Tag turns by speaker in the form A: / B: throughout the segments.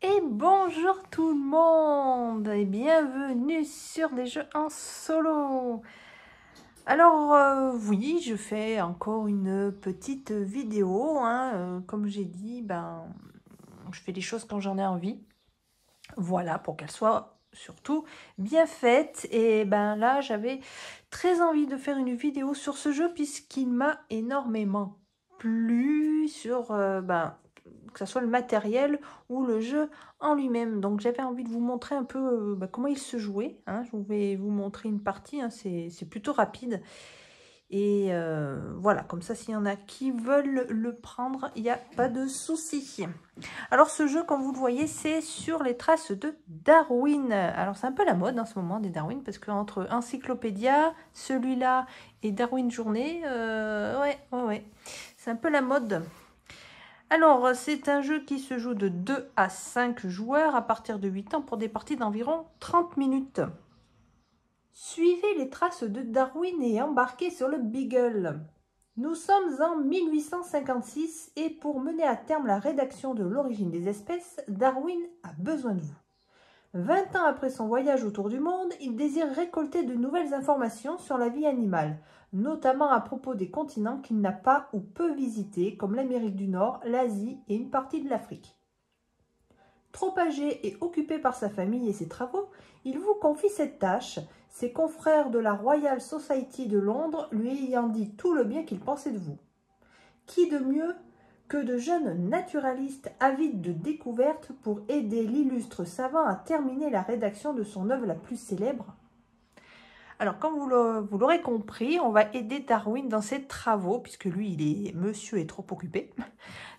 A: Et bonjour tout le monde et bienvenue sur des jeux en solo Alors euh, oui, je fais encore une petite vidéo, hein, euh, comme j'ai dit, ben, je fais des choses quand j'en ai envie. Voilà, pour qu'elles soient surtout bien faite et ben là j'avais très envie de faire une vidéo sur ce jeu puisqu'il m'a énormément plu sur euh, ben que ce soit le matériel ou le jeu en lui-même. Donc j'avais envie de vous montrer un peu euh, bah, comment il se jouait. Hein. Je vais vous montrer une partie, hein. c'est plutôt rapide. Et euh, voilà, comme ça, s'il y en a qui veulent le prendre, il n'y a pas de souci. Alors, ce jeu, comme vous le voyez, c'est sur les traces de Darwin. Alors, c'est un peu la mode en ce moment des Darwin, parce qu'entre Encyclopédia, celui-là, et Darwin Journée, euh, ouais, ouais, ouais, c'est un peu la mode. Alors, euh, c'est un jeu qui se joue de 2 à 5 joueurs à partir de 8 ans pour des parties d'environ 30 minutes. Suivez les traces de Darwin et embarquez sur le Beagle. Nous sommes en 1856 et pour mener à terme la rédaction de l'origine des espèces, Darwin a besoin de vous. Vingt ans après son voyage autour du monde, il désire récolter de nouvelles informations sur la vie animale, notamment à propos des continents qu'il n'a pas ou peu visités, comme l'Amérique du Nord, l'Asie et une partie de l'Afrique. Trop âgé et occupé par sa famille et ses travaux, il vous confie cette tâche, ses confrères de la Royal Society de Londres lui ayant dit tout le bien qu'ils pensait de vous. Qui de mieux que de jeunes naturalistes avides de découvertes pour aider l'illustre savant à terminer la rédaction de son œuvre la plus célèbre alors, comme vous l'aurez compris, on va aider Darwin dans ses travaux, puisque lui, il est monsieur est trop occupé.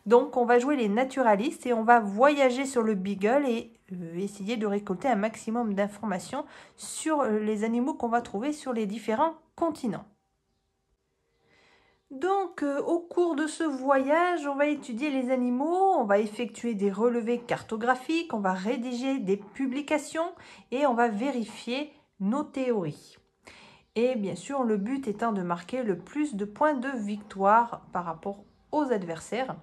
A: Donc, on va jouer les naturalistes et on va voyager sur le Beagle et euh, essayer de récolter un maximum d'informations sur euh, les animaux qu'on va trouver sur les différents continents. Donc, euh, au cours de ce voyage, on va étudier les animaux, on va effectuer des relevés cartographiques, on va rédiger des publications et on va vérifier nos théories. Et bien sûr, le but étant de marquer le plus de points de victoire par rapport aux adversaires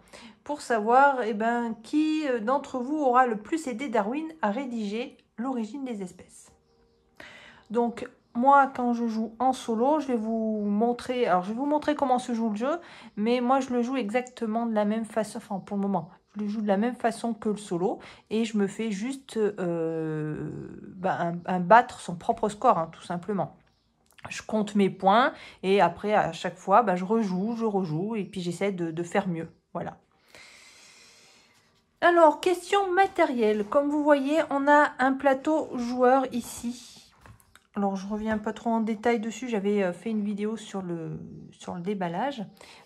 A: pour savoir eh ben, qui euh, d'entre vous aura le plus aidé Darwin à rédiger l'origine des espèces. Donc, moi, quand je joue en solo, je vais vous montrer. Alors, je vais vous montrer comment se joue le jeu, mais moi, je le joue exactement de la même façon. Enfin, pour le moment, je le joue de la même façon que le solo, et je me fais juste euh, bah, un, battre son propre score, hein, tout simplement. Je compte mes points, et après, à chaque fois, bah, je rejoue, je rejoue, et puis j'essaie de, de faire mieux. Voilà. Alors, question matérielle. Comme vous voyez, on a un plateau joueur ici alors je reviens pas trop en détail dessus, j'avais euh, fait une vidéo sur le, sur le déballage.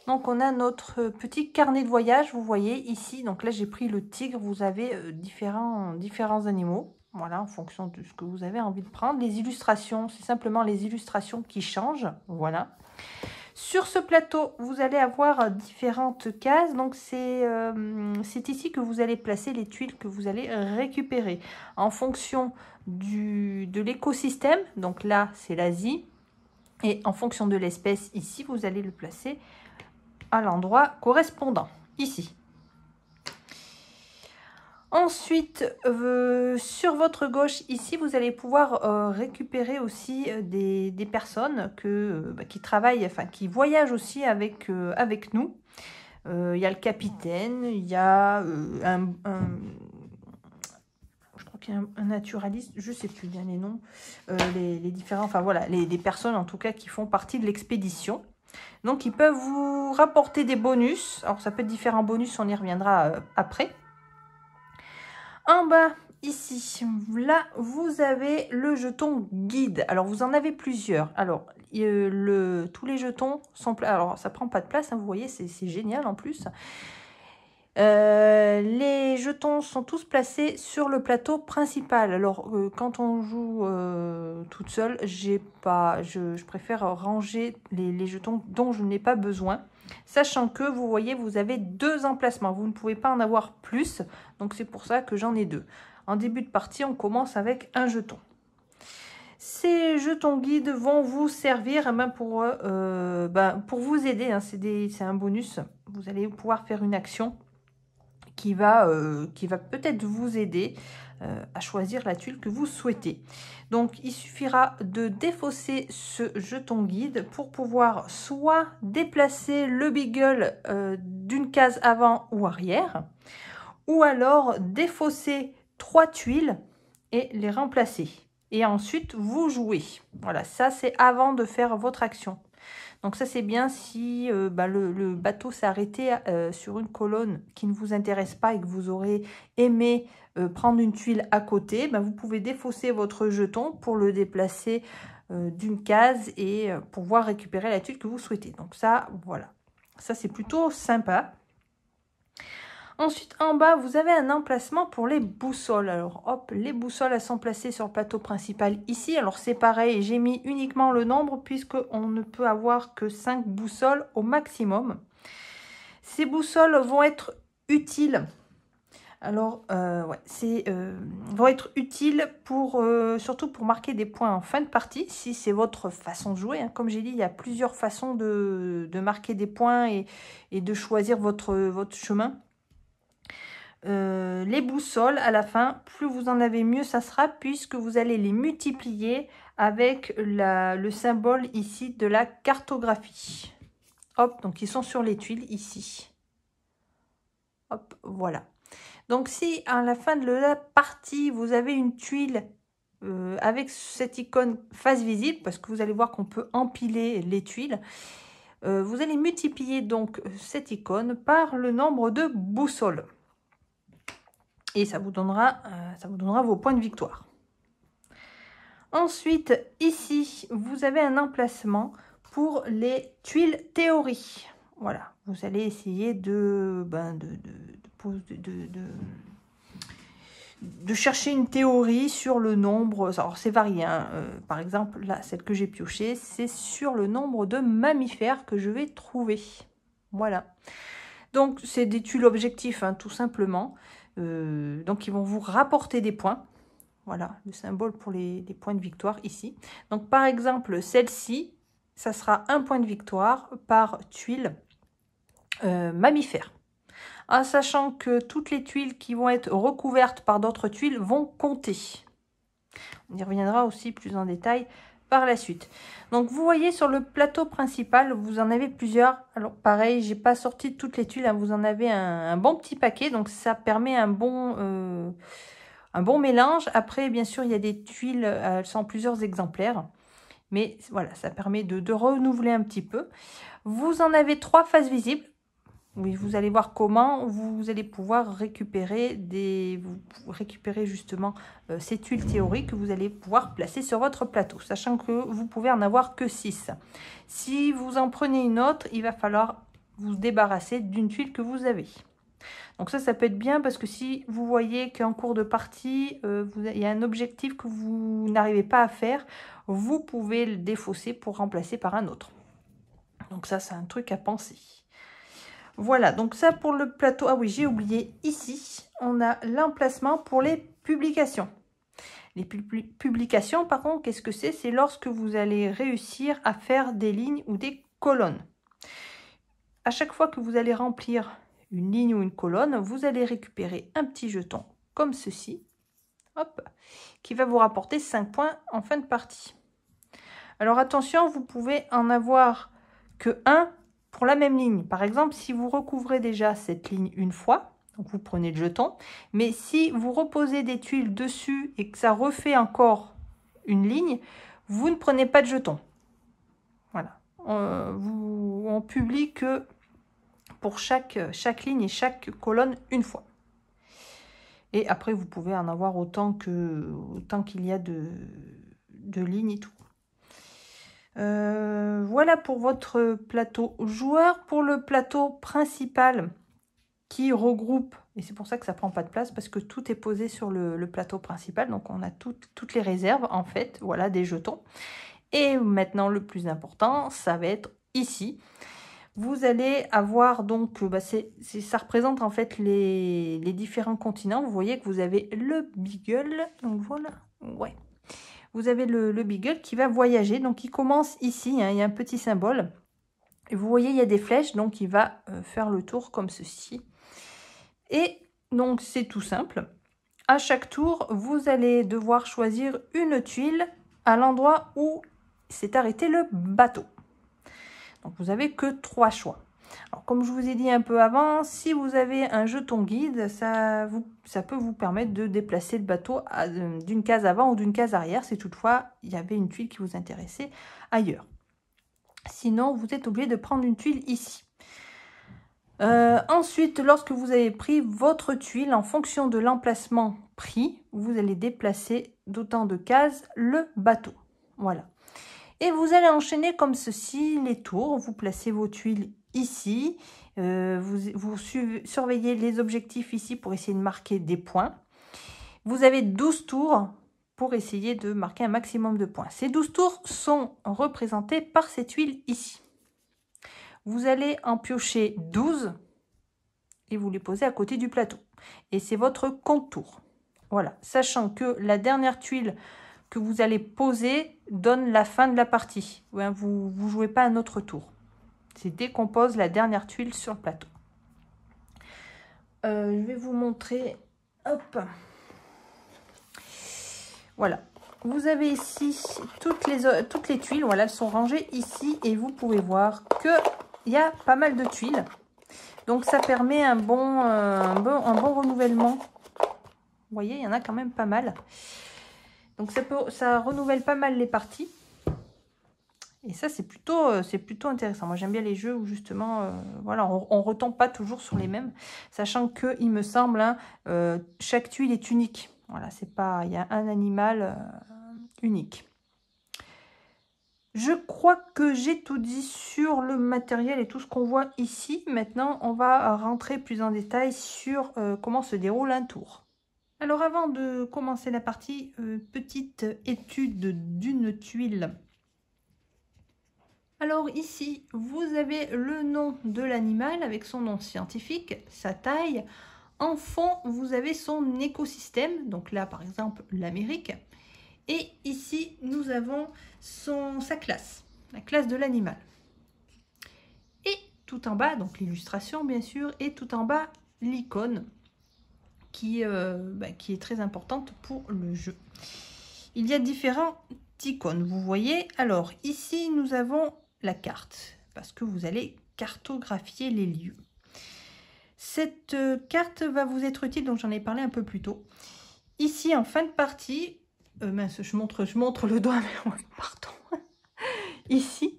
A: Donc on a notre euh, petit carnet de voyage, vous voyez ici, donc là j'ai pris le tigre, vous avez euh, différents, différents animaux, voilà, en fonction de ce que vous avez envie de prendre. Les illustrations, c'est simplement les illustrations qui changent, Voilà. Sur ce plateau, vous allez avoir euh, différentes cases. Donc, euh, c'est ici que vous allez placer les tuiles que vous allez récupérer. En fonction de l'écosystème, donc là, c'est l'Asie. Et en fonction de l'espèce, ici, vous allez le placer à l'endroit correspondant, ici. Ensuite, euh, sur votre gauche, ici, vous allez pouvoir euh, récupérer aussi euh, des, personnes bah, qui travaillent, enfin, qui voyagent aussi avec, avec nous. Il y a le capitaine, il y a un, Je crois naturaliste, je ne sais plus bien les noms, les, différents... Enfin, voilà, les, personnes, en tout cas, qui font partie de l'expédition. Donc, ils peuvent vous rapporter des bonus. Alors, ça peut être différents bonus, on y reviendra après. En bas, ici, là, vous avez le jeton guide. Alors, vous en avez plusieurs. Alors, le, tous les jetons sont... Alors, ça prend pas de place, hein, vous voyez, c'est génial en plus. Euh, les jetons sont tous placés sur le plateau principal. Alors euh, quand on joue euh, toute seule, j'ai pas, je, préfère ranger les, jetons dont je n'ai pas besoin. Sachant que, vous voyez, vous avez deux emplacements. Vous ne pouvez pas en avoir plus. Donc, c'est pour ça que j'en ai deux. En début de partie, on commence avec un jeton. Ces jetons guides vont vous servir eh ben, pour, euh, euh, ben, pour vous aider. Hein. C'est un bonus. Vous allez pouvoir faire une action qui va, euh, qui va peut-être vous aider euh, à choisir la tuile que vous souhaitez. Donc il suffira de défausser ce jeton guide pour pouvoir soit déplacer le beagle euh, d'une case avant ou arrière, ou alors défausser trois tuiles et les remplacer. Et ensuite vous jouez. Voilà, ça c'est avant de faire votre action. Donc ça c'est bien si euh, bah, le, bateau s'est arrêté euh, sur une colonne qui ne vous intéresse pas et que vous aurez aimé euh, prendre une tuile à côté, bah, vous pouvez défausser votre jeton pour le déplacer d'une case et pouvoir récupérer la tuile que vous souhaitez. Donc ça, voilà. Ça c'est plutôt sympa. Ensuite, en bas, vous avez un emplacement pour les boussoles. Alors, hop, les boussoles, elles sont placées sur le plateau principal ici. Alors, c'est pareil, j'ai mis uniquement le nombre puisqu'on ne peut avoir que 5 boussoles au maximum. Ces boussoles vont être utiles. Alors, euh, ouais, c'est euh, vont être utiles pour, euh, surtout pour marquer des points en fin de partie, si c'est votre façon de jouer. Hein. Comme j'ai dit, il y a plusieurs façons de, marquer des points et, de choisir votre, votre chemin. Euh, les boussoles à la fin. Plus vous en avez, mieux ça sera puisque vous allez les multiplier avec la, le symbole ici de la cartographie. Hop, donc ils sont sur les tuiles ici. Hop, voilà. Donc si à la fin de la partie, vous avez une tuile euh, avec cette icône face visible, parce que vous allez voir qu'on peut empiler les tuiles, euh, vous allez multiplier donc cette icône par le nombre de boussoles et ça vous donnera, euh, ça vous donnera vos points de victoire. Ensuite, ici, vous avez un emplacement pour les tuiles théorie. Voilà, vous allez essayer de, ben de, de, de, de chercher une théorie sur le nombre, alors c'est varié, hein. euh, par exemple là, celle que j'ai piochée, c'est sur le nombre de mammifères que je vais trouver. Voilà. Donc c'est des tuiles objectifs, hein, tout simplement. Euh, donc, ils vont vous rapporter des points. Voilà, le symbole pour les, points de victoire ici. Donc, par exemple, celle-ci, ça sera un point de victoire par tuile euh, mammifère. En sachant que toutes les tuiles qui vont être recouvertes par d'autres tuiles vont compter. On y reviendra aussi plus en détail par la suite. Donc vous voyez sur le plateau principal, vous en avez plusieurs. Alors pareil, j'ai pas sorti toutes les tuiles, hein. vous en avez un, bon petit paquet, donc ça permet un bon, euh, un bon mélange. Après, bien sûr, il y a des tuiles, euh, sans plusieurs exemplaires. Mais voilà, ça permet de, de renouveler un petit peu. Vous en avez trois faces visibles vous allez voir comment vous allez pouvoir récupérer, des, récupérer justement euh, cette ces tuiles théoriques que vous allez pouvoir placer sur votre plateau, sachant que vous pouvez en avoir que 6. Si vous en prenez une autre, il va falloir vous débarrasser d'une tuile que vous avez. Donc ça, ça peut être bien parce que si vous voyez qu'en cours de partie, euh, vous, il y a un objectif que vous n'arrivez pas à faire, vous pouvez le défausser pour remplacer par un autre. Donc ça, c'est un truc à penser. Voilà, donc ça pour le plateau. Ah oui, j'ai oublié, ici, on a l'emplacement pour les publications. Les publications, par contre, qu'est-ce que c'est C'est lorsque vous allez réussir à faire des lignes ou des colonnes. À chaque fois que vous allez remplir une ligne ou une colonne, vous allez récupérer un petit jeton comme ceci, hop, qui va vous rapporter 5 points en fin de partie. Alors attention, vous pouvez en avoir que 1 pour la même ligne, par exemple, si vous recouvrez déjà cette ligne une fois, donc vous prenez le jeton, mais si vous reposez des tuiles dessus et que ça refait encore une ligne, vous ne prenez pas de jeton. Voilà. On, vous, publie que pour chaque, chaque ligne et chaque colonne une fois. Et après, vous pouvez en avoir autant qu'il autant qu'il y a de, de lignes et tout. Euh, voilà pour votre plateau joueur. Pour le plateau principal qui regroupe, et c'est pour ça que ça prend pas de place, parce que tout est posé sur le, plateau principal, donc on a toutes les réserves, en fait, voilà, des jetons. Et maintenant, le plus important, ça va être ici. Vous allez avoir donc, euh, bah, ça représente en fait les, les différents continents. Vous voyez que vous avez le Beagle, donc voilà, ouais, vous avez le, beagle qui va voyager. Donc, il commence ici, hein, il y a un petit symbole. vous voyez, il y a des flèches, donc il va euh, faire le tour comme ceci. Et donc, c'est tout simple. À chaque tour, vous allez devoir choisir une tuile à l'endroit où s'est arrêté le bateau. Donc, vous n'avez que trois choix comme je vous ai dit un peu avant, si vous avez un jeton guide, ça, vous, ça peut vous permettre de déplacer le bateau euh, d'une case avant ou d'une case arrière, si toutefois il y avait une tuile qui vous intéressait ailleurs. Sinon, vous êtes obligé de prendre une tuile ici. Euh, ensuite, lorsque vous avez pris votre tuile, en fonction de l'emplacement pris, vous allez déplacer d'autant de cases le bateau. Voilà. Et vous allez enchaîner comme ceci les tours. Vous placez vos tuiles ici. Euh, vous, surveillez les objectifs ici pour essayer de marquer des points. Vous avez 12 tours pour essayer de marquer un maximum de points. Ces 12 tours sont représentés par cette huile ici. Vous allez en piocher 12 et vous les posez à côté du plateau. Et c'est votre contour. Voilà, sachant que la dernière tuile que vous allez poser donne la fin de la partie. Vous ne jouez pas un autre tour. C'est décompose la dernière tuile sur le plateau. Euh, je vais vous montrer. Hop. Voilà. Vous avez ici toutes les, toutes les tuiles. Voilà, elles sont rangées ici. Et vous pouvez voir qu'il y a pas mal de tuiles. Donc, ça permet euh, un bon, un bon, renouvellement. Vous voyez, il y en a quand même pas mal. Donc, ça, peut, ça renouvelle pas mal les parties. Et ça, c'est plutôt, euh, c'est plutôt intéressant. Moi, j'aime bien les jeux où justement, euh, voilà, on, ne retombe pas toujours sur les mêmes, sachant que, il me semble, hein, euh, chaque tuile est unique. Voilà, c'est pas, il y a un animal unique. Je crois que j'ai tout dit sur le matériel et tout ce qu'on voit ici. Maintenant, on va rentrer plus en détail sur comment se déroule un tour. Alors, avant de commencer la partie, petite étude d'une tuile alors ici, vous avez le nom de l'animal avec son nom scientifique, sa taille. En fond, vous avez son écosystème, donc là par exemple l'Amérique. Et ici, nous avons son, sa classe, la classe de l'animal. Et tout en bas, donc l'illustration bien sûr, et tout en bas, l'icône qui, euh, bah, qui est très importante pour le jeu. Il y a différents icônes, vous voyez. Alors ici, nous avons la carte, parce que vous allez cartographier les lieux. Cette euh, carte va vous être utile, donc j'en ai parlé un peu plus tôt. Ici, en fin de partie, euh, mince, je montre, je montre le doigt, mais pardon. Ici,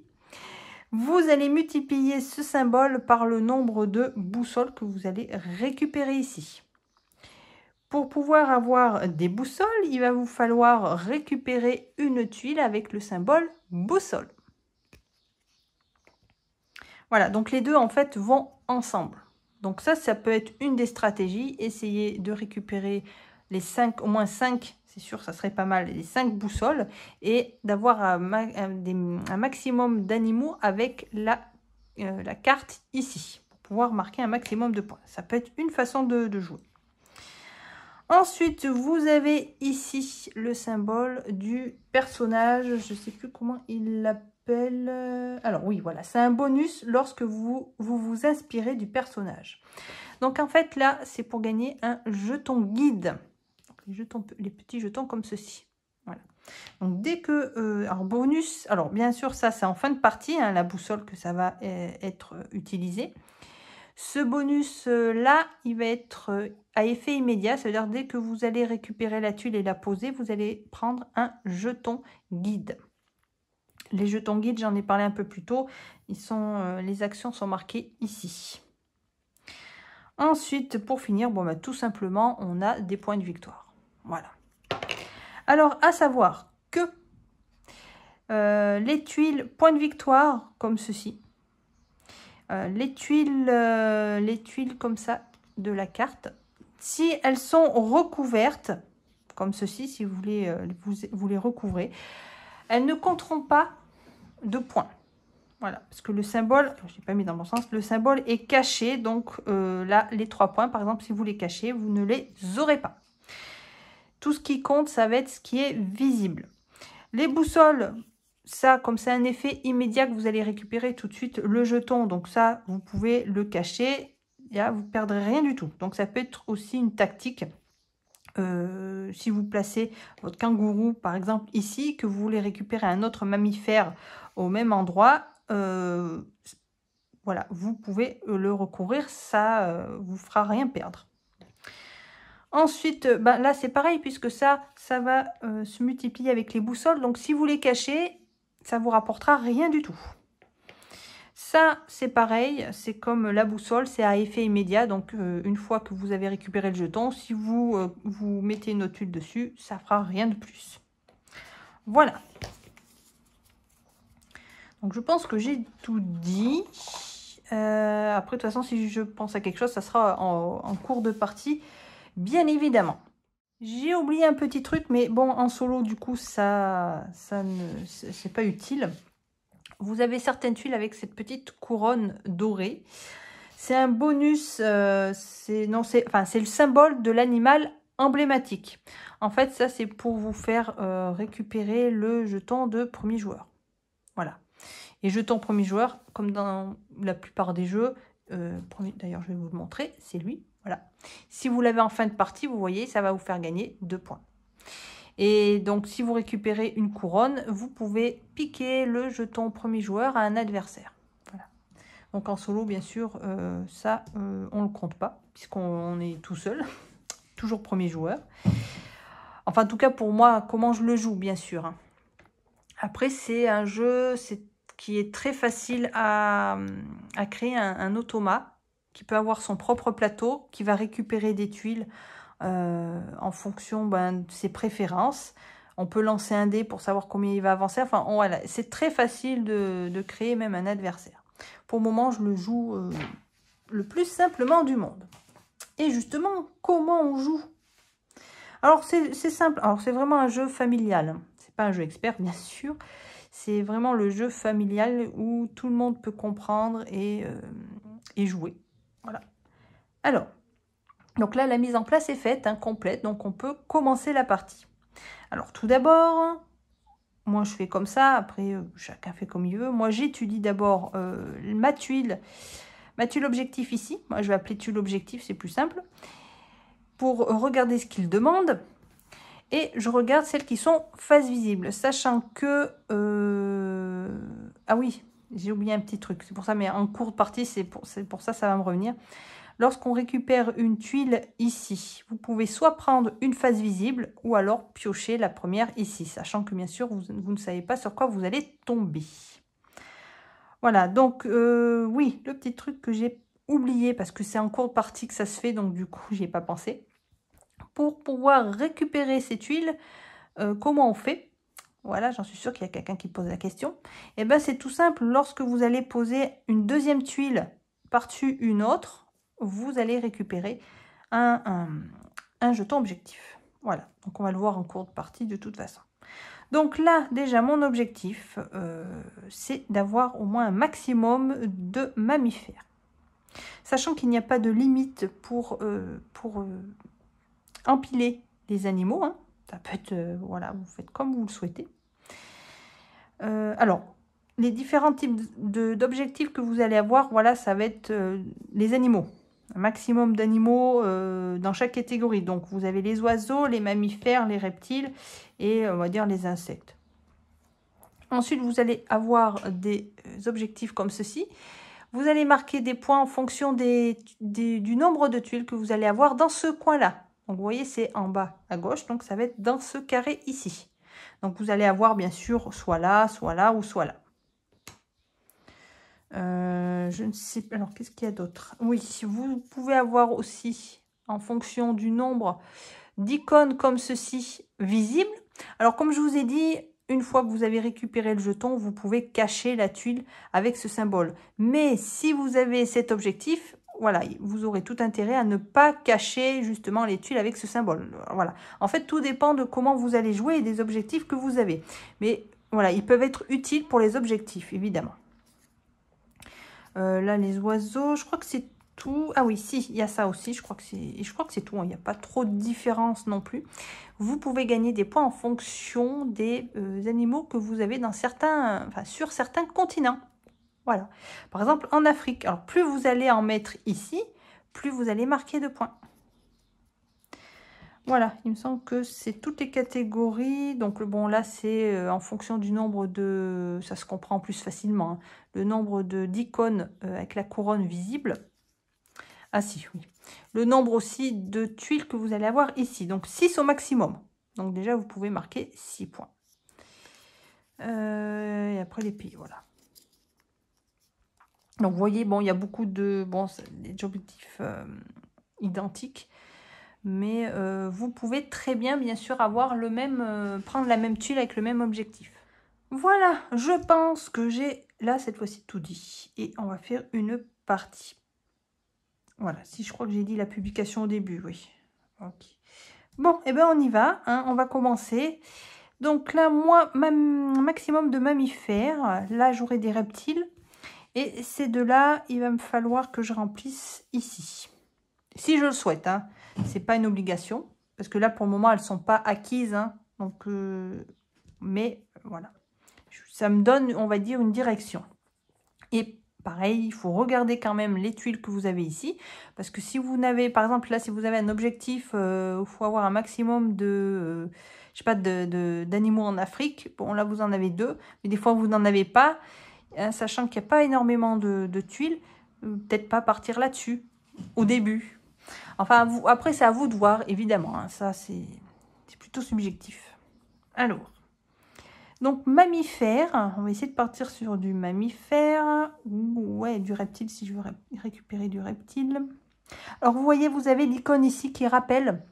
A: vous allez multiplier ce symbole par le nombre de boussoles que vous allez récupérer ici. Pour pouvoir avoir des boussoles, il va vous falloir récupérer une tuile avec le symbole boussole. Voilà, donc les deux, en fait, vont ensemble. Donc ça, ça peut être une des stratégies. Essayer de récupérer les cinq, au moins cinq, c'est sûr, ça serait pas mal, les cinq boussoles, et d'avoir un, maximum d'animaux avec euh, la, carte ici, pour pouvoir marquer un maximum de points. Ça peut être une façon de, de jouer. Ensuite, vous avez ici le symbole du personnage. Je ne sais plus comment il l'appelle euh, alors oui, voilà, c'est un bonus lorsque vous, vous inspirez du personnage. Donc en fait, là, c'est pour gagner un jeton guide. les, jetons, les petits jetons comme ceci. Voilà. Donc dès que... Euh, alors bonus, alors bien sûr, ça c'est en fin de partie, hein, la boussole que ça va euh, être utilisé. Ce bonus-là, il va être à effet immédiat, c'est-à-dire dès que vous allez récupérer la tuile et la poser, vous allez prendre un jeton guide. Les jetons guides, j'en ai parlé un peu plus tôt. Ils sont, euh, les actions sont marquées ici. Ensuite, pour finir, bon, bah, tout simplement, on a des points de victoire. Voilà. Alors, à savoir que euh, les tuiles points de victoire, comme ceci. Euh, les, tuiles, les tuiles comme ça de la carte, si elles sont recouvertes, comme ceci, si vous voulez vous, les recouvrez, elles ne compteront pas de points. Voilà, parce que le symbole, je l'ai pas mis dans mon sens, le symbole est caché. Donc euh, là, les trois points, par exemple, si vous les cachez, vous ne les aurez pas. Tout ce qui compte, ça va être ce qui est visible. Les boussoles, ça, comme c'est un effet immédiat que vous allez récupérer tout de suite le jeton. Donc ça, vous pouvez le cacher. Là, vous ne perdrez rien du tout. Donc ça peut être aussi une tactique. Euh, si vous placez votre kangourou, par exemple, ici, que vous voulez récupérer un autre mammifère au même endroit, euh, voilà, vous pouvez euh, le recourir, ça euh, vous fera rien perdre. Ensuite, ben là c'est pareil puisque ça, ça va se multiplier avec les boussoles. Donc si vous les cachez, ça vous rapportera rien du tout. Ça, c'est pareil, c'est comme la boussole, c'est à effet immédiat. Donc une fois que vous avez récupéré le jeton, si vous, vous mettez une autre huile dessus, ça fera rien de plus. Voilà. Donc je pense que j'ai tout dit. Euh, après, de toute façon, si je pense à quelque chose, ça sera en, cours de partie, bien évidemment. J'ai oublié un petit truc, mais bon, en solo, du coup, ça, ça ne, c'est pas utile. Vous avez certaines tuiles avec cette petite couronne dorée. C'est un bonus, euh, c'est non, c'est enfin c'est le symbole de l'animal emblématique. En fait, ça c'est pour vous faire euh, récupérer le jeton de premier joueur. Et jetons premier joueur, comme dans la plupart des jeux, euh, d'ailleurs je vais vous le montrer, c'est lui, voilà. Si vous l'avez en fin de partie, vous voyez, ça va vous faire gagner deux points. Et donc si vous récupérez une couronne, vous pouvez piquer le jeton premier joueur à un adversaire. Voilà. Donc en solo, bien sûr, euh, ça, euh, on ne le compte pas, puisqu'on est tout seul, toujours premier joueur. Enfin, en tout cas, pour moi, comment je le joue, bien sûr. Hein. Après, c'est un jeu, c'est qui est très facile hum, à, créer un, un, automa qui peut avoir son propre plateau, qui va récupérer des tuiles euh, en fonction ben, de ses préférences. On peut lancer un dé pour savoir combien il va avancer. Enfin, voilà, c'est très facile de, créer même un adversaire. Pour le moment, je le joue euh, le plus simplement du monde. Et justement, comment on joue Alors, c'est simple. Alors, c'est vraiment un jeu familial. C'est pas un jeu expert, bien sûr. C'est vraiment le jeu familial où tout le monde peut comprendre et, euh, jouer. Voilà. Alors, donc là, la mise en place est faite, incomplète hein, complète, donc on peut commencer la partie. Alors tout d'abord, moi je fais comme ça, après euh, chacun fait comme il veut. Moi j'étudie d'abord euh, ma tuile, ma tuile objectif ici. Moi je vais appeler tuile objectif, c'est plus simple. Pour regarder ce qu'il demande, et je regarde celles qui sont face visible, sachant que... Euh, ah oui, j'ai oublié un petit truc, c'est pour ça, mais en de partie, c'est pour, pour ça, ça va me revenir. Lorsqu'on récupère une tuile ici, vous pouvez soit prendre une face visible ou alors piocher la première ici, sachant que bien sûr, vous, ne savez pas sur quoi vous allez tomber. Voilà, donc euh, oui, le petit truc que j'ai oublié parce que c'est en de partie que ça se fait, donc du coup, j'y ai pas pensé pour pouvoir récupérer ces tuiles, euh, comment on fait voilà, j'en suis sûre qu'il y a quelqu'un qui pose la question. Et eh bien, c'est tout simple. Lorsque vous allez poser une deuxième tuile par-dessus une autre, vous allez récupérer un, jeton objectif. Voilà, donc on va le voir en courte de partie de toute façon. Donc là, déjà, mon objectif, euh, c'est d'avoir au moins un maximum de mammifères. Sachant qu'il n'y a pas de limite pour, euh, pour empiler des animaux. Hein. Ça peut être, euh, voilà, vous faites comme vous le souhaitez. Euh, alors, les différents types d'objectifs que vous allez avoir, voilà, ça va être euh, les animaux. Un maximum d'animaux dans chaque catégorie. Donc, vous avez les oiseaux, les mammifères, les reptiles et, on va dire, les insectes. Ensuite, vous allez avoir des objectifs comme ceci. Vous allez marquer des points en fonction des, du nombre de tuiles que vous allez avoir dans ce coin-là. Donc vous voyez, c'est en bas à gauche, donc ça va être dans ce carré ici. Donc vous allez avoir bien sûr soit là, soit là ou soit là. Euh, je ne sais pas. Alors, qu'est-ce qu'il y a d'autre Oui, vous pouvez avoir aussi, en fonction du nombre d'icônes comme ceci visibles. Alors, comme je vous ai dit, une fois que vous avez récupéré le jeton, vous pouvez cacher la tuile avec ce symbole. Mais si vous avez cet objectif, voilà, vous aurez tout intérêt à ne pas cacher justement les tuiles avec ce symbole. Voilà. En fait, tout dépend de comment vous allez jouer et des objectifs que vous avez. Mais voilà, ils peuvent être utiles pour les objectifs, évidemment. Euh, là, les oiseaux, je crois que c'est tout. Ah oui, si, il y a ça aussi. Je crois que c'est, tout. Hein. Il n'y a pas trop de différence non plus. Vous pouvez gagner des points en fonction des euh, animaux que vous avez dans certains, sur certains continents. Voilà. Par exemple, en Afrique, alors plus vous allez en mettre ici, plus vous allez marquer de points. Voilà, il me semble que c'est toutes les catégories. Donc, bon, là, c'est euh, en fonction du nombre de... Ça se comprend plus facilement. Hein, le nombre d'icônes euh, avec la couronne visible. Ah si, oui. Le nombre aussi de tuiles que vous allez avoir ici. Donc, 6 au maximum. Donc, déjà, vous pouvez marquer 6 points. Euh, et après, les pays, voilà. Donc, vous voyez, bon, il y a beaucoup de... Bon, objectifs euh, identiques. Mais euh, vous pouvez très bien, bien sûr, avoir le même... Euh, prendre la même tuile avec le même objectif. Voilà, je pense que j'ai, là, cette fois-ci, tout dit. Et on va faire une partie. Voilà, si je crois que j'ai dit la publication au début, oui. Bon, et eh ben on y va, hein, on va commencer. Donc là, moi, maximum de mammifères. Là, j'aurai des reptiles. Et ces deux-là, il va me falloir que je remplisse ici. Si je le souhaite, hein. ce n'est pas une obligation. Parce que là, pour le moment, elles ne sont pas acquises. Hein. Donc, euh, mais voilà. Ça me donne, on va dire, une direction. Et pareil, il faut regarder quand même les tuiles que vous avez ici. Parce que si vous n'avez, par exemple, là, si vous avez un objectif, il euh, faut avoir un maximum de... Euh, je sais pas, d'animaux de, en Afrique. Bon, là, vous en avez deux, mais des fois, vous n'en avez pas. Hein, sachant qu'il n'y a pas énormément de, tuiles, euh, peut-être pas partir là-dessus au début. Enfin, après, c'est à vous de voir, évidemment. Hein, ça, c'est plutôt subjectif. Alors, donc mammifère, on va essayer de partir sur du mammifère, ou ouais, du reptile si je veux récupérer du reptile. Alors vous voyez, vous avez l'icône ici qui rappelle,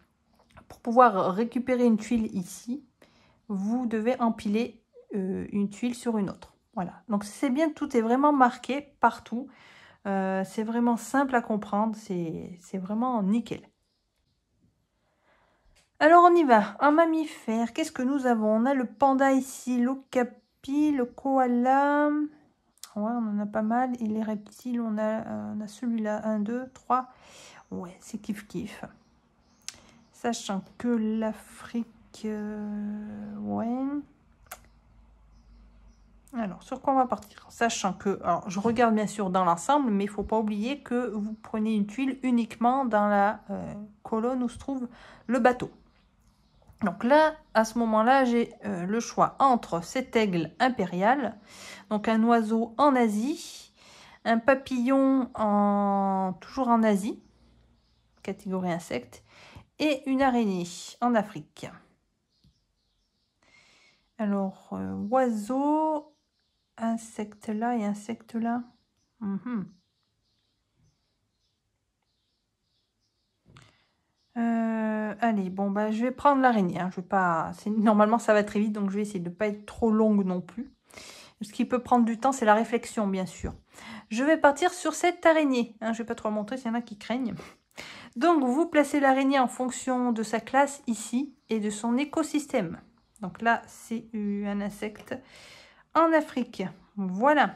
A: pour pouvoir récupérer une tuile ici, vous devez empiler euh, une tuile sur une autre. Voilà, donc c'est bien, tout est vraiment marqué partout. Euh, c'est vraiment simple à comprendre, c'est vraiment nickel. Alors on y va, un mammifère, qu'est-ce que nous avons On a le panda ici, l'ocapi, le koala, ouais, on en a pas mal, et les reptiles, on a, euh, a celui-là, un, deux, trois, ouais, c'est kiff kiff. Sachant que l'Afrique, euh, ouais, alors, sur quoi on va partir Sachant que, je regarde bien sûr dans l'ensemble, mais il ne faut pas oublier que vous prenez une tuile uniquement dans la euh, colonne où se trouve le bateau. Donc là, à ce moment-là, j'ai euh, le choix entre cet aigle impérial, donc un oiseau en Asie, un papillon en... toujours en Asie, catégorie insecte, et une araignée en Afrique. Alors, euh, oiseau, insecte là et insecte là. Mhm. Euh, allez, bon, bah, je vais prendre l'araignée. Hein. Je vais pas... Normalement, ça va très vite, donc je vais essayer de ne pas être trop longue non plus. Ce qui peut prendre du temps, c'est la réflexion, bien sûr. Je vais partir sur cette araignée. Hein. je ne vais pas trop montrer, s'il y en a qui craignent. Donc, vous placez l'araignée en fonction de sa classe ici et de son écosystème. Donc là, c'est un insecte en Afrique. Voilà.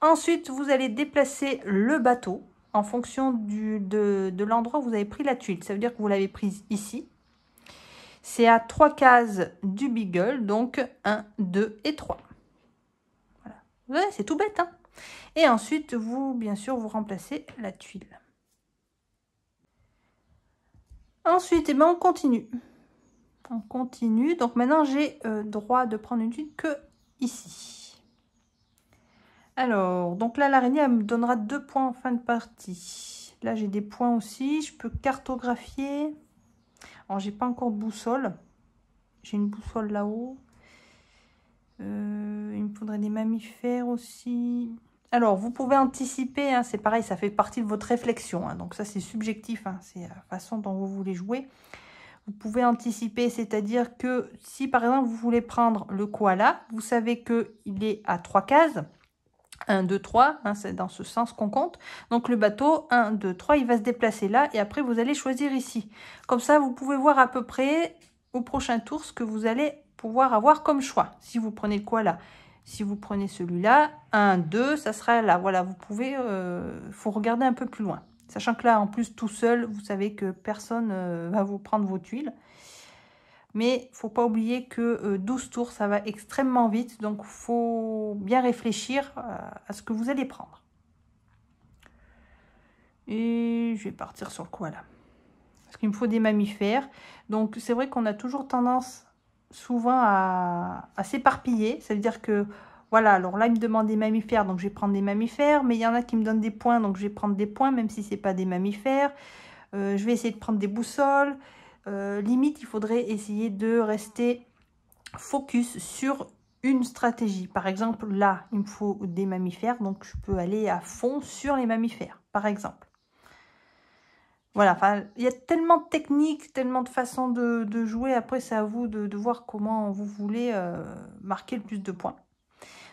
A: Ensuite, vous allez déplacer le bateau en fonction du, de, l'endroit où vous avez pris la tuile. Ça veut dire que vous l'avez prise ici. C'est à trois cases du Beagle, donc 1, 2 et 3. Voilà. c'est tout bête. Hein. et ensuite, vous, bien sûr, vous remplacez la tuile. Ensuite, eh ben, on continue. On continue. Donc maintenant, j'ai euh, droit de prendre une tuile que ici. Alors, donc là, l'araignée, elle me donnera deux points en fin de partie. Là, j'ai des points aussi. Je peux cartographier. Alors, j'ai pas encore de boussole. J'ai une boussole là-haut. Euh, il me faudrait des mammifères aussi. Alors, vous pouvez anticiper, hein, c'est pareil, ça fait partie de votre réflexion. Hein. donc ça, c'est subjectif, hein. c'est la façon dont vous voulez jouer vous pouvez anticiper, c'est-à-dire que si par exemple vous voulez prendre le koala, vous savez qu'il est à trois cases. 1, 2, 3, c'est dans ce sens qu'on compte. Donc le bateau, 1, 2, 3, il va se déplacer là et après vous allez choisir ici. Comme ça, vous pouvez voir à peu près au prochain tour ce que vous allez pouvoir avoir comme choix. Si vous prenez le koala, si vous prenez celui-là, 1, 2, ça sera là. Voilà, vous pouvez, il euh, faut regarder un peu plus loin. Sachant que là, en plus, tout seul, vous savez que personne euh, va vous prendre vos tuiles. Mais faut pas oublier que 12 euh, tours, ça va extrêmement vite. Donc, faut bien réfléchir euh, à ce que vous allez prendre. Et je vais partir sur quoi là Parce qu'il me faut des mammifères. Donc, c'est vrai qu'on a toujours tendance souvent à, s'éparpiller. cest à dire que voilà, alors là, il me demande des mammifères, donc je vais prendre des mammifères. Mais il y en a qui me donnent des points, donc je vais prendre des points, même si ce n'est pas des mammifères. Euh, je vais essayer de prendre des boussoles. Euh, limite, il faudrait essayer de rester focus sur une stratégie. Par exemple, là, il me faut des mammifères, donc je peux aller à fond sur les mammifères, par exemple. Voilà, enfin, il y a tellement de techniques, tellement de façons de, jouer. Après, c'est à vous de, voir comment vous voulez euh, marquer le plus de points.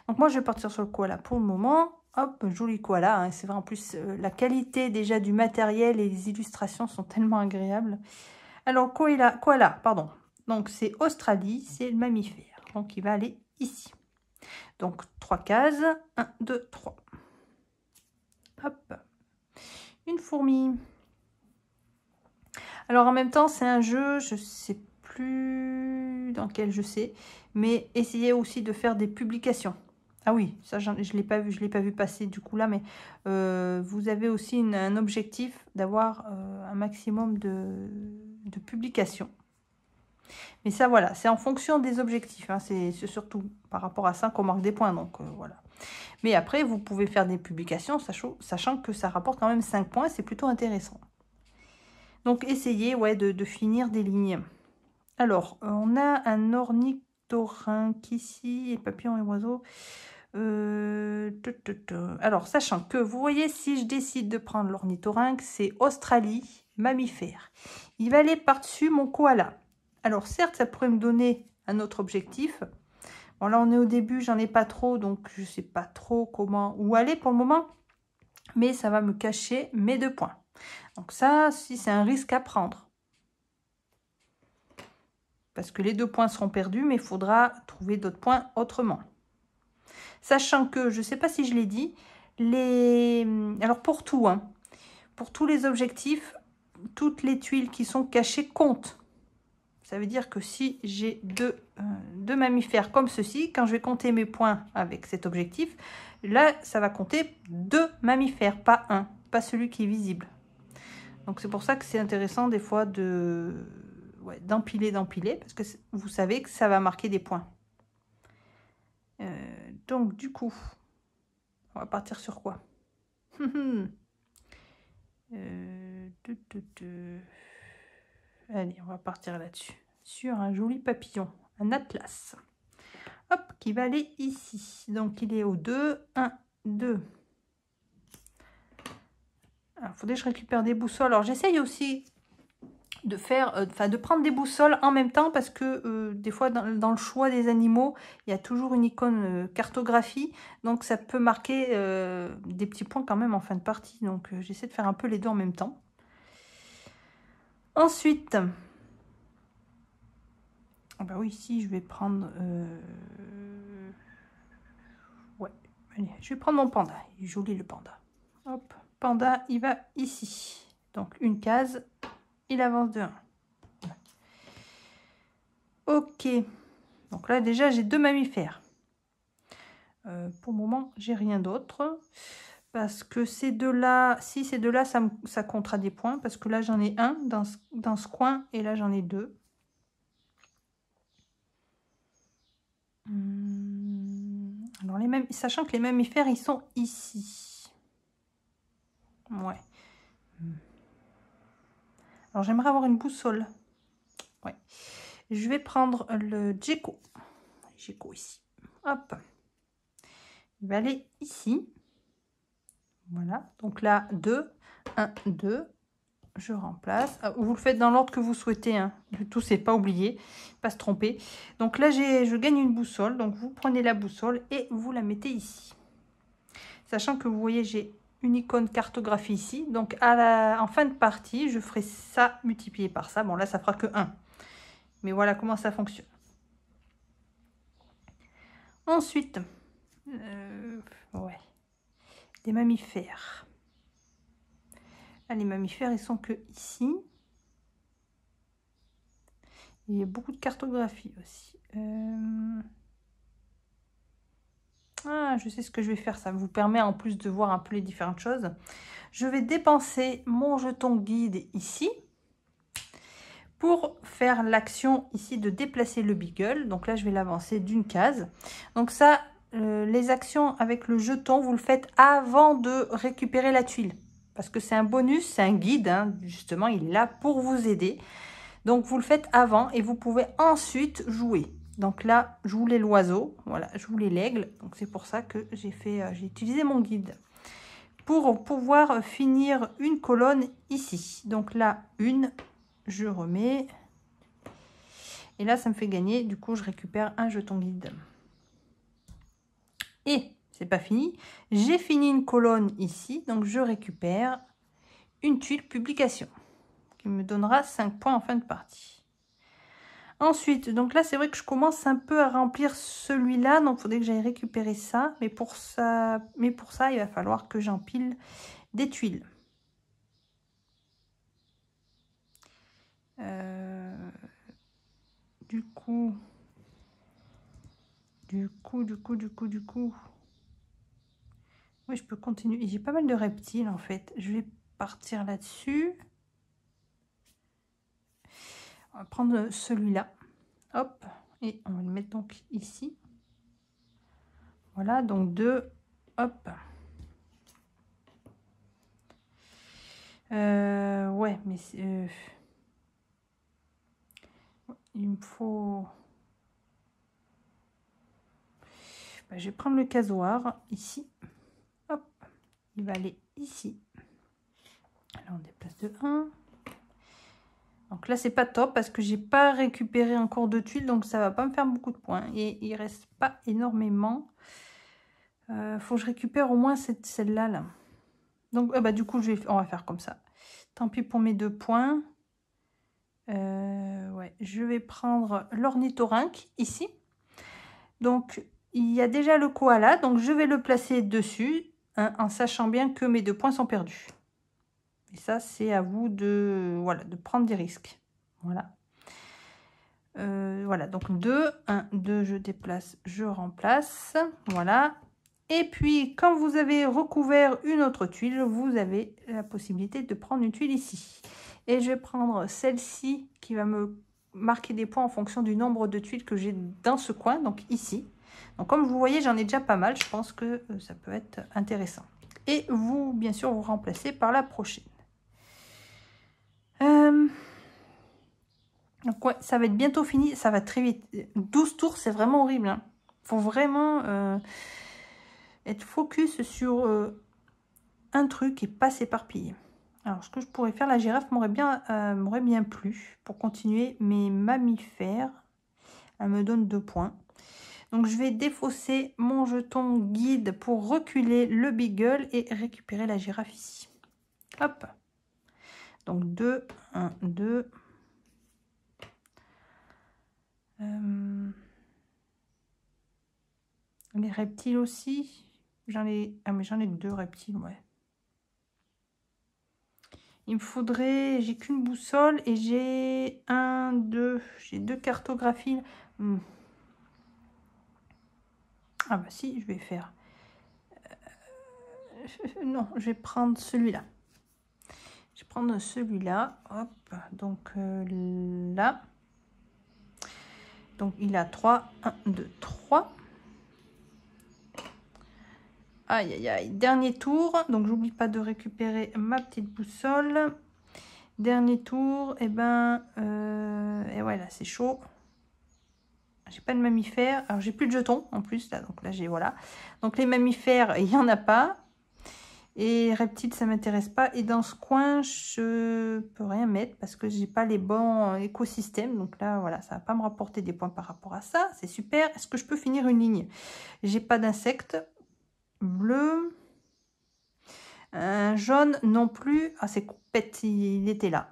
A: Donc moi, je vais partir sur le koala pour le moment. Hop, joli koala. Hein, c'est vrai, en plus, euh, la qualité déjà du matériel et les illustrations sont tellement agréables. Alors, koala, koala pardon. Donc, c'est Australie, c'est le mammifère. Donc, il va aller ici. Donc, trois cases. 1, 2, 3. Hop. Une fourmi. Alors, en même temps, c'est un jeu, je sais plus dans quel je sais, mais essayez aussi de faire des publications. Ah oui, ça je ne l'ai pas vu, je l'ai pas vu passer du coup là, mais euh, vous avez aussi un objectif d'avoir euh, un maximum de, publications. Mais ça voilà, c'est en fonction des objectifs, hein, c'est surtout par rapport à ça qu'on marque des points, donc euh, voilà. Mais après, vous pouvez faire des publications, sachant, que ça rapporte quand même 5 points, c'est plutôt intéressant. Donc essayez ouais, de, finir des lignes. Alors, on a un ornique ici, et papillons et oiseaux. Euh, Alors, sachant que vous voyez, si je décide de prendre l'ornithorynque, c'est Australie, mammifère. Il va aller par-dessus mon koala. Alors, certes, ça pourrait me donner un autre objectif. Bon, là, on est au début, j'en ai pas trop, donc je sais pas trop comment où aller pour le moment. Mais ça va me cacher mes deux points. Donc ça, si c'est un risque à prendre parce que les deux points seront perdus, mais il faudra trouver d'autres points autrement. Sachant que, je ne sais pas si je l'ai dit, les... alors pour tout, hein, pour tous les objectifs, toutes les tuiles qui sont cachées comptent. Ça veut dire que si j'ai deux, euh, deux, mammifères comme ceci, quand je vais compter mes points avec cet objectif, là, ça va compter deux mammifères, pas un, pas celui qui est visible. Donc c'est pour ça que c'est intéressant des fois de, d'empiler, d'empiler, parce que vous savez que ça va marquer des points. Euh, donc, du coup, on va partir sur quoi euh, Allez, on va partir là-dessus. Sur un joli papillon, un atlas. Hop, qui va aller ici. Donc, il est au 2, 1, 2. Il faudrait que je récupère des boussoles. Alors, j'essaye aussi de faire, euh, enfin de prendre des boussoles en même temps parce que euh, des fois dans, le choix des animaux, il y a toujours une icône euh, cartographie, donc ça peut marquer des petits points quand même en fin de partie. Donc j'essaie de faire un peu les deux en même temps. Ensuite, ah bah ici je vais prendre, ouais, je vais prendre mon panda. Il est joli le panda. Hop, panda, il va ici. Donc une case il avance de 1. Ok. Donc là, déjà, j'ai deux mammifères. Euh, pour le moment, j'ai rien d'autre. Parce que ces deux-là, si ces deux-là, ça, ça comptera des points. Parce que là, j'en ai un dans ce, dans ce coin et là, j'en ai deux. Hum, alors, les mêmes, sachant que les mammifères, ils sont ici. Ouais. Hum. Alors j'aimerais avoir une boussole. Ouais. Je vais prendre le Gecko. Jeco ici. Hop. Il va aller ici. Voilà. Donc là, 2, 1, 2. Je remplace. Ah, vous le faites dans l'ordre que vous souhaitez. Du hein. tout, c'est pas oublié. Pas se tromper. Donc là, je gagne une boussole. Donc vous prenez la boussole et vous la mettez ici. Sachant que vous voyez, j'ai une icône cartographie ici. Donc, à la, en fin de partie, je ferai ça multiplié par ça. Bon, là, ça fera que 1. Mais voilà comment ça fonctionne. Ensuite, euh, ouais, des mammifères. Ah, les mammifères, ils sont que ici. Il y a beaucoup de cartographie aussi. Euh, ah, je sais ce que je vais faire, ça vous permet en plus de voir un peu les différentes choses. Je vais dépenser mon jeton guide ici pour faire l'action ici de déplacer le beagle. Donc là, je vais l'avancer d'une case. Donc ça, euh, les actions avec le jeton, vous le faites avant de récupérer la tuile. Parce que c'est un bonus, c'est un guide, hein. justement, il est là pour vous aider. Donc vous le faites avant et vous pouvez ensuite jouer. Donc là, je voulais l'oiseau, voilà, je voulais l'aigle. Donc c'est pour ça que j'ai fait, euh, j'ai utilisé mon guide pour pouvoir finir une colonne ici. Donc là, une, je remets. Et là, ça me fait gagner. Du coup, je récupère un jeton guide. Et c'est pas fini. J'ai fini une colonne ici. Donc je récupère une tuile publication qui me donnera 5 points en fin de partie. Ensuite, donc là, c'est vrai que je commence un peu à remplir celui-là. Donc, il faudrait que j'aille récupérer ça. Mais pour ça, mais pour ça, il va falloir que j'empile des tuiles. Euh, du coup... Du coup, du coup, du coup, du coup... Oui, je peux continuer. J'ai pas mal de reptiles, en fait. Je vais partir là-dessus. On va prendre celui-là. Hop. Et on va le mettre donc ici. Voilà, donc deux. Hop. Euh, ouais, mais... Euh, il me faut... Bah, je vais prendre le casoir ici. Hop. Il va aller ici. Alors, on déplace de 1. Donc là, c'est pas top parce que j'ai pas récupéré encore de tuiles, donc ça va pas me faire beaucoup de points. Et il reste pas énormément. Il euh, faut que je récupère au moins celle-là. Là. Donc ah bah, du coup, je vais, on va faire comme ça. Tant pis pour mes deux points. Euh, ouais, je vais prendre l'ornithorynque ici. Donc il y a déjà le koala, donc je vais le placer dessus hein, en sachant bien que mes deux points sont perdus. Et ça, c'est à vous de, voilà, de prendre des risques. Voilà. Euh, voilà, donc 2, 1, 2, je déplace, je remplace. Voilà. Et puis, quand vous avez recouvert une autre tuile, vous avez la possibilité de prendre une tuile ici. Et je vais prendre celle-ci qui va me marquer des points en fonction du nombre de tuiles que j'ai dans ce coin, donc ici. Donc, comme vous voyez, j'en ai déjà pas mal. Je pense que euh, ça peut être intéressant. Et vous, bien sûr, vous remplacez par la prochaine. Euh, donc ça va être bientôt fini, ça va très vite. 12 tours, c'est vraiment horrible. Il hein. faut vraiment euh, être focus sur euh, un truc et pas s'éparpiller. Alors, ce que je pourrais faire, la girafe m'aurait bien, m'aurait bien plu pour continuer mes mammifères. Elle me donne deux points. Donc, je vais défausser mon jeton guide pour reculer le beagle et récupérer la girafe ici. Hop donc 2, 1, 2. Les reptiles aussi. J'en ai... Ah mais j'en ai deux reptiles, ouais. Il me faudrait... J'ai qu'une boussole et j'ai un, deux... J'ai deux cartographies. Hmm. Ah bah si, je vais faire... Euh, non, je vais prendre celui-là. Je vais prendre celui-là. Hop, donc euh, là. Donc il a 3, 1, 2, 3. Aïe, aïe, aïe. Dernier tour. Donc j'oublie pas de récupérer ma petite boussole. Dernier tour. Et eh ben, euh, et voilà, c'est chaud. J'ai pas de mammifères. Alors j'ai plus de jetons en plus Donc là j'ai voilà. Donc les mammifères, il n'y en a pas. Et reptiles, ça m'intéresse pas. Et dans ce coin, je peux rien mettre parce que j'ai pas les bons écosystèmes. Donc là, voilà, ça va pas me rapporter des points par rapport à ça. C'est super. Est-ce que je peux finir une ligne J'ai pas d'insectes. Bleu. Un jaune non plus. Ah, c'est coupette, il était là.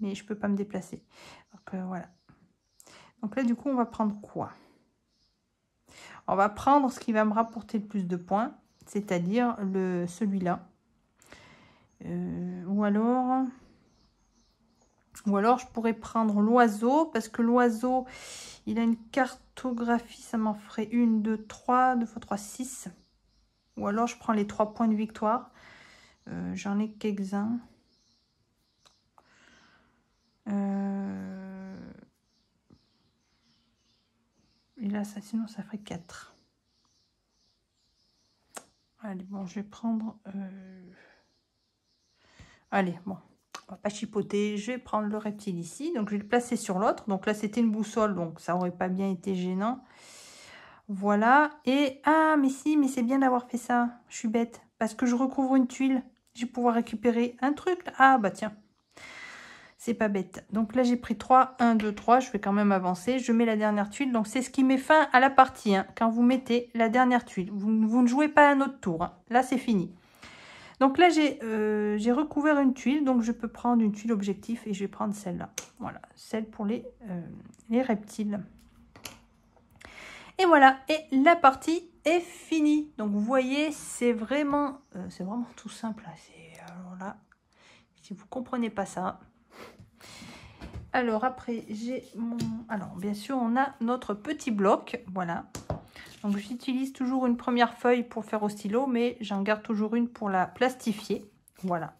A: Mais je peux pas me déplacer. Donc euh, voilà. Donc là, du coup, on va prendre quoi On va prendre ce qui va me rapporter le plus de points c'est-à-dire celui-là. Euh, ou alors... Ou alors, je pourrais prendre l'oiseau, parce que l'oiseau, il a une cartographie, ça m'en ferait une, deux, trois, deux fois trois, six. Ou alors, je prends les trois points de victoire. Euh, j'en ai quelques-uns. Euh, et là, ça, sinon, ça ferait quatre. Allez, bon, je vais prendre... Euh, allez, bon, on va pas chipoter. Je vais prendre le reptile ici. Donc, je vais le placer sur l'autre. Donc là, c'était une boussole, donc ça aurait pas bien été gênant. Voilà. Et, ah, mais si, mais c'est bien d'avoir fait ça. Je suis bête. Parce que je recouvre une tuile. Je vais pouvoir récupérer un truc. Ah, bah tiens, c'est pas bête. Donc là, j'ai pris 3, 1, 2, 3. Je vais quand même avancer. Je mets la dernière tuile. Donc c'est ce qui met fin à la partie. Hein. quand vous mettez la dernière tuile, vous, ne jouez pas un autre tour. Hein. Là, c'est fini. Donc là, euh, j'ai recouvert une tuile. Donc je peux prendre une tuile objectif et je vais prendre celle-là. Voilà, celle pour les, euh, reptiles. Et voilà, et la partie est finie. Donc vous voyez, c'est vraiment, euh, c'est vraiment tout simple. si vous comprenez pas ça, alors après, j'ai mon... Alors bien sûr, on a notre petit bloc, voilà. Donc j'utilise toujours une première feuille pour faire au stylo, mais j'en garde toujours une pour la plastifier. Voilà.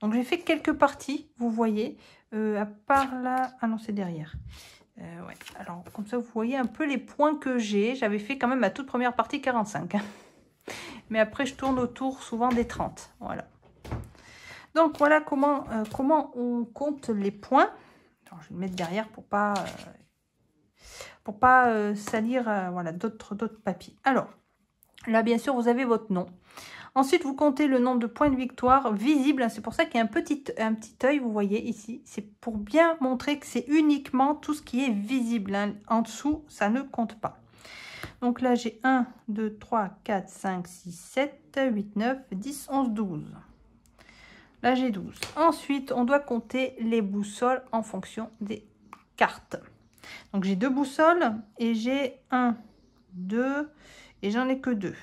A: Donc j'ai fait quelques parties, vous voyez, euh, à part là... Ah non, c'est derrière. Euh, ouais. Alors comme ça, vous voyez un peu les points que j'ai. J'avais fait quand même ma toute première partie 45. Hein. mais après, je tourne autour souvent des 30. Voilà. Donc, voilà comment, euh, comment on compte les points. je vais le mettre derrière pour pas, euh, pour pas euh, salir d'autres papiers. Alors, là, bien sûr, vous avez votre nom. Ensuite, vous comptez le nombre de points de victoire visibles. C'est pour ça qu'il y a un petit, un petit œil, vous voyez ici. C'est pour bien montrer que c'est uniquement tout ce qui est visible. Hein. En dessous, ça ne compte pas. Donc là, j'ai 1, 2, 3, 4, 5, 6, 7, 8, 9, 10, 11, 12. Là, j'ai 12. Ensuite, on doit compter les boussoles en fonction des cartes. Donc, j'ai deux boussoles et j'ai 1, 2 et j'en ai que deux.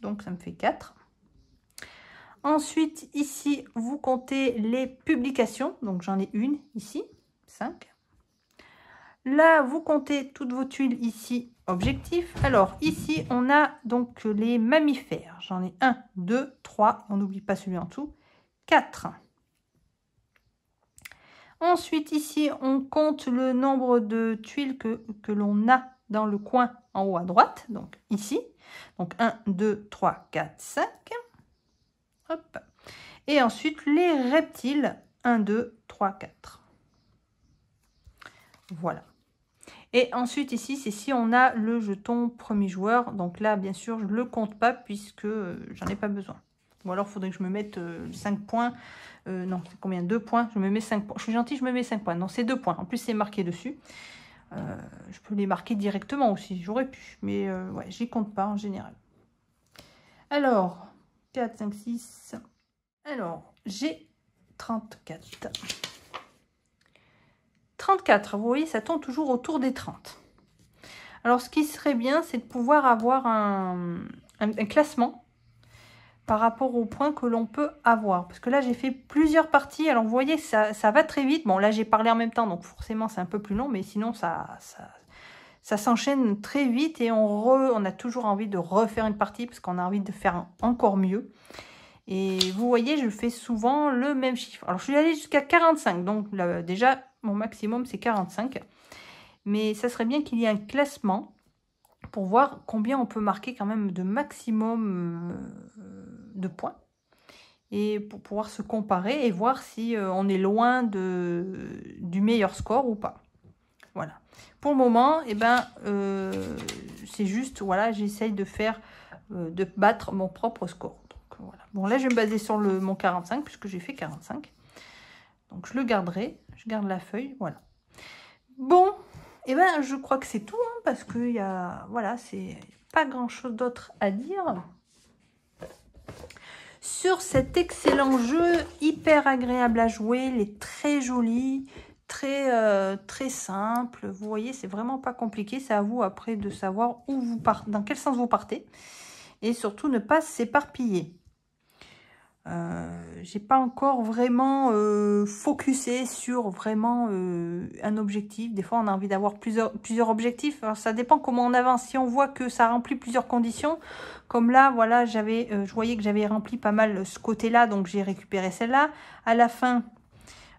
A: Donc, ça me fait 4. Ensuite, ici, vous comptez les publications. Donc, j'en ai une ici, 5. Là, vous comptez toutes vos tuiles ici, objectif. Alors, ici, on a donc les mammifères. J'en ai 1, 2, 3. On n'oublie pas celui en dessous. 4. Ensuite, ici, on compte le nombre de tuiles que, l'on a dans le coin en haut à droite. Donc, ici. Donc, 1, 2, 3, 4, 5. Et ensuite, les reptiles. 1, 2, 3, 4. Voilà. Et ensuite, ici, c'est si on a le jeton premier joueur. Donc là, bien sûr, je ne le compte pas puisque euh, j'en ai pas besoin. Ou alors, il faudrait que je me mette 5 euh, points. Euh, non, c'est combien 2 points. Je me mets 5 points. Je suis gentille, je me mets 5 points. Non, c'est 2 points. En plus, c'est marqué dessus. Euh, je peux les marquer directement aussi. J'aurais pu. Mais ouais, j'y compte pas en général. Alors, 4, 5, 6. Alors, j'ai 34. 34, vous voyez, ça tombe toujours autour des 30. Alors, ce qui serait bien, c'est de pouvoir avoir un classement par rapport au point que l'on peut avoir. Parce que là, j'ai fait plusieurs parties. Alors, vous voyez, ça, va très vite. Bon, là, j'ai parlé en même temps, donc forcément, c'est un peu plus long. Mais sinon, ça, ça, ça s'enchaîne très vite et on, on a toujours envie de refaire une partie parce qu'on a envie de faire encore mieux. Et vous voyez, je fais souvent le même chiffre. Alors, je suis allée jusqu'à 45. Donc, déjà, mon maximum, c'est 45. Mais ça serait bien qu'il y ait un classement pour voir combien on peut marquer quand même de maximum euh, de points et pour pouvoir se comparer et voir si euh, on est loin de, du meilleur score ou pas. Voilà. Pour le moment, et eh ben, euh, c'est juste, voilà, j'essaye de faire, de battre mon propre score. Bon, là, je vais me baser sur le, mon 45 puisque j'ai fait 45. Donc, je le garderai. Je garde la feuille. Voilà. Bon, et eh ben, je crois que c'est tout, hein, parce qu'il y a, voilà, c'est pas grand chose d'autre à dire sur cet excellent jeu, hyper agréable à jouer, il est très joli, très, euh, très simple. Vous voyez, c'est vraiment pas compliqué. C'est à vous après de savoir où vous part... dans quel sens vous partez. Et surtout, ne pas s'éparpiller. Euh, j'ai pas encore vraiment euh, focusé sur vraiment euh, un objectif. Des fois, on a envie d'avoir plusieurs, plusieurs objectifs. ça dépend comment on avance. Si on voit que ça remplit plusieurs conditions, comme là, voilà, j'avais, je voyais que j'avais rempli pas mal ce côté-là, donc j'ai récupéré celle-là. À la fin,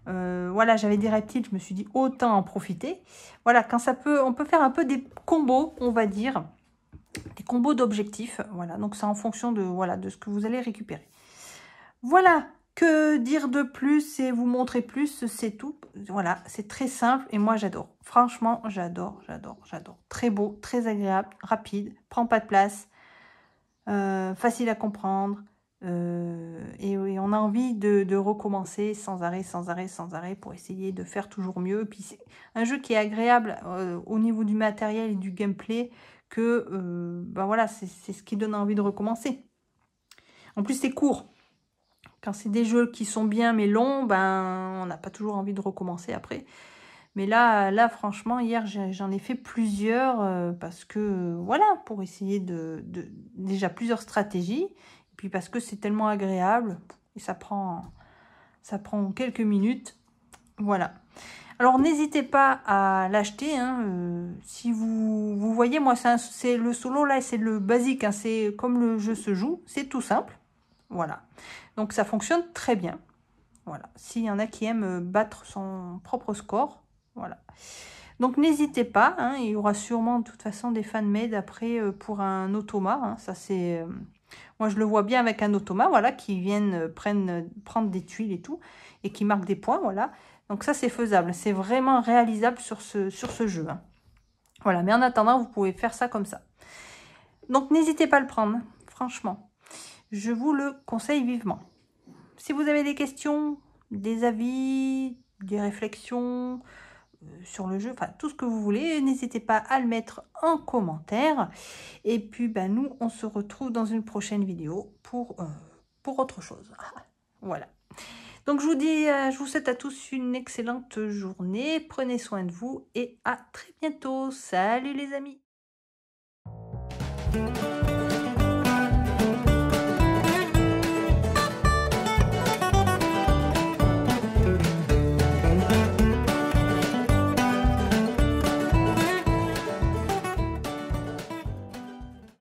A: voilà, j'avais des reptiles, je me suis dit autant en profiter. Voilà, quand ça peut, on peut faire un peu des combos, on va dire, des combos d'objectifs. Voilà, donc c'est en fonction de, voilà, de ce que vous allez récupérer. Voilà, que dire de plus et vous montrer plus, c'est tout. Voilà, c'est très simple et moi j'adore. Franchement, j'adore, j'adore, j'adore. Très beau, très agréable, rapide, prend pas de place, euh, facile à comprendre. Euh, et, on a envie de, recommencer sans arrêt, sans arrêt, sans arrêt pour essayer de faire toujours mieux. puis c'est un jeu qui est agréable euh, au niveau du matériel et du gameplay que ben voilà, c'est ce qui donne envie de recommencer. En plus, c'est court. Quand c'est des jeux qui sont bien mais longs, ben, on n'a pas toujours envie de recommencer après. Mais là, là franchement, hier, j'en ai fait plusieurs euh, parce que, voilà, pour essayer de, déjà plusieurs stratégies. Et puis parce que c'est tellement agréable et ça prend, ça prend quelques minutes. Voilà. Alors n'hésitez pas à l'acheter. Hein, euh, si vous, voyez, moi c'est le solo là, c'est le basique. Hein, c'est comme le jeu se joue, c'est tout simple. Voilà. Donc ça fonctionne très bien. Voilà. S'il y en a qui aiment euh, battre son propre score. Voilà. Donc n'hésitez pas. Hein, il y aura sûrement de toute façon des fan-made après euh, pour un automa. Hein. ça c'est... Euh, moi je le vois bien avec un automa, Voilà. Qui viennent prendre des tuiles et tout. Et qui marquent des points. Voilà. Donc ça c'est faisable. C'est vraiment réalisable sur ce, sur ce jeu. Hein. Voilà. Mais en attendant vous pouvez faire ça comme ça. Donc n'hésitez pas à le prendre. Franchement. Je vous le conseille vivement. Si vous avez des questions, des avis, des réflexions euh, sur le jeu, enfin tout ce que vous voulez, n'hésitez pas à le mettre en commentaire. Et puis ben, nous, on se retrouve dans une prochaine vidéo pour, euh, pour autre chose. voilà. Donc je vous dis, euh, je vous souhaite à tous une excellente journée, prenez soin de vous et à très bientôt. Salut les amis